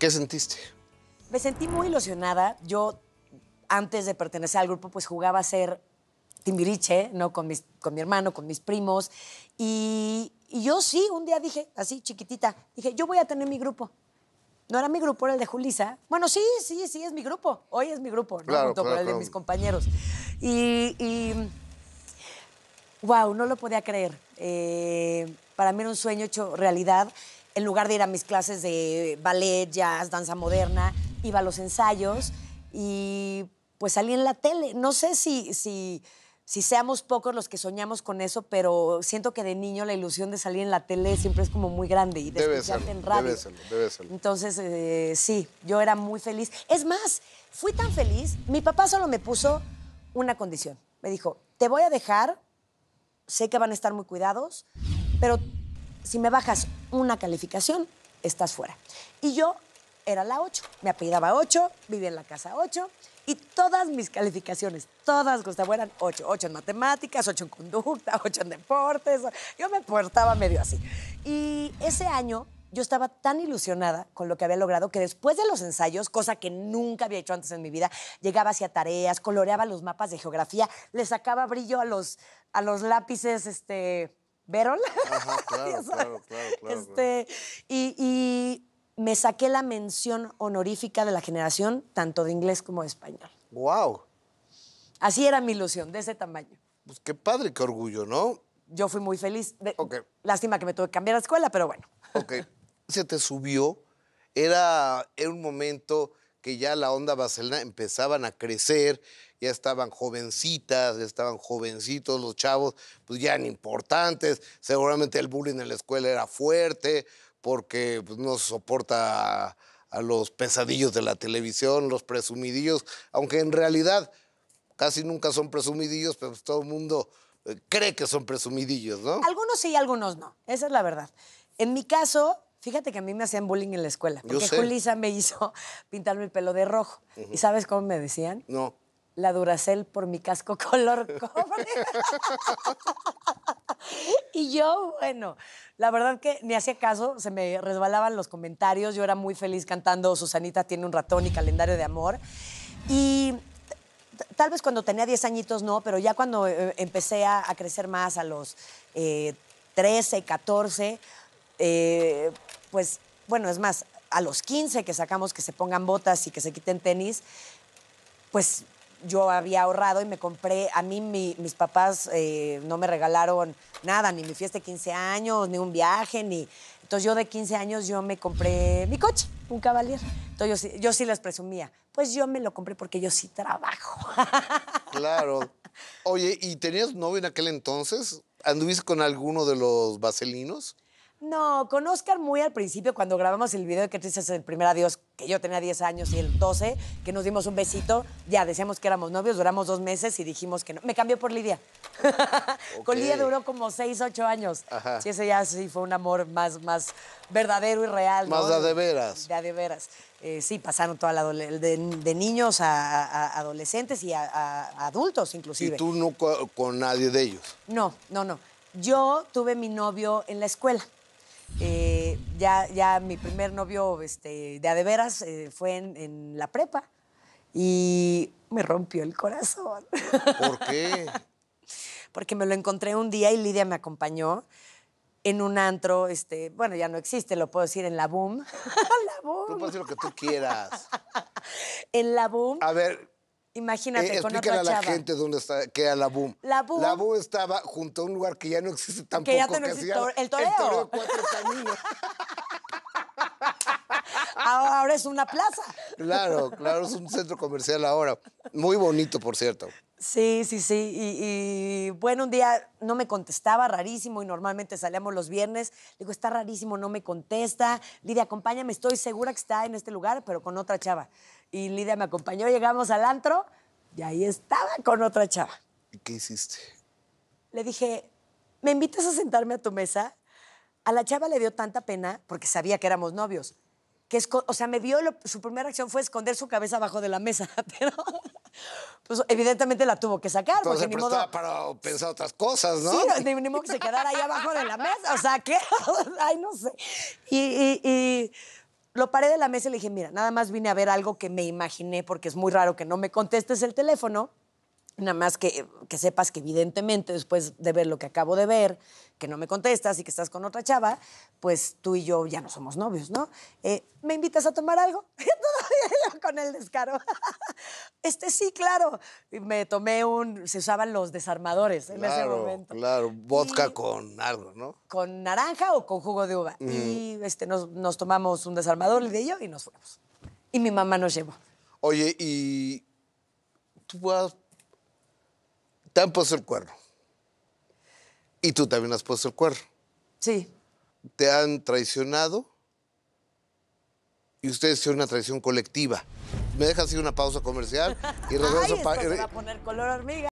¿Qué sentiste? Me sentí muy ilusionada. Yo, antes de pertenecer al grupo, pues jugaba a ser timbiriche, ¿no? Con, mis, con mi hermano, con mis primos. Y, yo sí, un día dije, así chiquitita, dije, yo voy a tener mi grupo no era mi grupo, era el de Julisa. Bueno, sí, sí, sí, es mi grupo. Hoy es mi grupo, Junto con el de mis compañeros. Y, wow, no lo podía creer. Eh, para mí era un sueño hecho realidad en lugar de ir a mis clases de ballet, jazz, danza moderna, iba a los ensayos y pues salí en la tele. No sé si, si, si seamos pocos los que soñamos con eso, pero siento que de niño la ilusión de salir en la tele siempre es como muy grande y de escucharte en radio. Entonces, eh, sí, yo era muy feliz. Es más, fui tan feliz, mi papá solo me puso una condición. Me dijo, te voy a dejar, sé que van a estar muy cuidados, pero si me bajas una calificación, estás fuera. Y yo era la 8, me apellidaba 8, vivía en la casa 8 y todas mis calificaciones, todas, Gustavo, eran 8. 8 en matemáticas, 8 en conducta, 8 en deportes. Yo me portaba medio así. Y ese año yo estaba tan ilusionada con lo que había logrado que después de los ensayos, cosa que nunca había hecho antes en mi vida, llegaba hacia tareas, coloreaba los mapas de geografía, le sacaba brillo a los, a los lápices, este Verol. claro, claro, claro, este, y, me saqué la mención honorífica de la generación, tanto de inglés como de español. ¡Wow! Así era mi ilusión, de ese tamaño. Pues qué padre, qué orgullo, ¿no? Yo fui muy feliz. Lástima que me tuve que cambiar a escuela, pero bueno. Ok. Se te subió. Era, era un momento que ya la onda vaselina empezaban a crecer, ya estaban jovencitas, ya estaban jovencitos los chavos, pues ya eran importantes, seguramente el bullying en la escuela era fuerte, porque pues, no soporta a, los pesadillos de la televisión, los presumidillos, aunque en realidad casi nunca son presumidillos, pero pues, todo el mundo eh, cree que son presumidillos, ¿no? Algunos sí, algunos no, esa es la verdad. En mi caso, Fíjate que a mí me hacían bullying en la escuela. Porque Julisa me hizo pintarme el pelo de rojo. ¿Y sabes cómo me decían? No. La Duracel por mi casco color cobre. y yo, bueno, la verdad que ni hacía caso, se me resbalaban los comentarios. Yo era muy feliz cantando Susanita tiene un ratón y calendario de amor. Y tal vez cuando tenía 10 añitos no, pero ya cuando eh, empecé a, crecer más a los 13, eh, 14, pues bueno, es más, a los 15 que sacamos que se pongan botas y que se quiten tenis, pues yo había ahorrado y me compré, a mí mis papás eh, no me regalaron nada, ni mi fiesta de 15 años, ni un viaje, ni... Entonces yo de 15 años yo me compré mi coche, un Cavalier. Entonces yo, yo sí les presumía, pues yo me lo compré porque yo sí trabajo. Claro. Oye, ¿y tenías novio en aquel entonces? ¿Anduviste con alguno de los vaselinos? No, con Oscar muy al principio, cuando grabamos el video de que tú dices el primer adiós, que yo tenía 10 años y el 12, que nos dimos un besito, ya decíamos que éramos novios, duramos dos meses y dijimos que no. Me cambió por Lidia. con Lidia duró como 6, 8 años. Sí, ese ya sí fue un amor más, más verdadero y real. Más de, de veras. De, de veras. Eh, sí, pasaron toda la de, niños a, adolescentes y a, a adultos inclusive. ¿Y tú no con nadie de ellos? No, no, no. Yo tuve mi novio en la escuela. Eh, ya, ya mi primer novio este, de a de veras eh, fue en, la prepa y me rompió el corazón. ¿Por qué? Porque me lo encontré un día y Lidia me acompañó en un antro, este, bueno, ya no existe, lo puedo decir en la boom. la boom. Tú puedes decir lo que tú quieras. en la boom. A ver, Imagínate, eh, con otra a la gente dónde está, que era la boom. La boom. La boom estaba junto a un lugar que ya no existe tampoco. Que ya no existe el toreo. El toreo cuatro caminos. ahora es una plaza. Claro, claro, es un centro comercial ahora. Muy bonito, por cierto. Sí, sí, sí. Y, bueno, un día no me contestaba, rarísimo, y normalmente salíamos los viernes. Le digo, está rarísimo, no me contesta. Lidia, acompáñame, estoy segura que está en este lugar, pero con otra chava. Y Lidia me acompañó, llegamos al antro, y ahí estaba con otra chava. ¿Y qué hiciste? Le dije, ¿me invitas a sentarme a tu mesa? A la chava le dio tanta pena, porque sabía que éramos novios, que, o sea, me vio, su primera acción fue esconder su cabeza abajo de la mesa, pero pues evidentemente la tuvo que sacar. Pues, eh, pero porque ni modo... para pensar otras cosas, ¿no? Sí, ni, ni, modo que se quedara ahí abajo de la mesa. O sea, ¿qué? Ay, no sé. Y, y, y, lo paré de la mesa y le dije, mira, nada más vine a ver algo que me imaginé, porque es muy raro que no me contestes el teléfono. Nada más que, sepas que evidentemente después de ver lo que acabo de ver, que no me contestas y que estás con otra chava, pues tú y yo ya no somos novios, ¿no? Eh, ¿Me invitas a tomar algo? Todavía con el descaro. este sí, claro. me tomé un... Se usaban los desarmadores en ese momento. Claro, vodka con algo, ¿no? Con naranja o con jugo de uva. Y este, nos, nos tomamos un desarmador, el de yo, y nos fuimos. Y mi mamá nos llevó. Oye, y tú vas te han puesto el cuerno. Y tú también has puesto el cuerno. Sí. Te han traicionado y ustedes tienen una traición colectiva. Me dejas ir una pausa comercial y regreso para a poner color hormiga.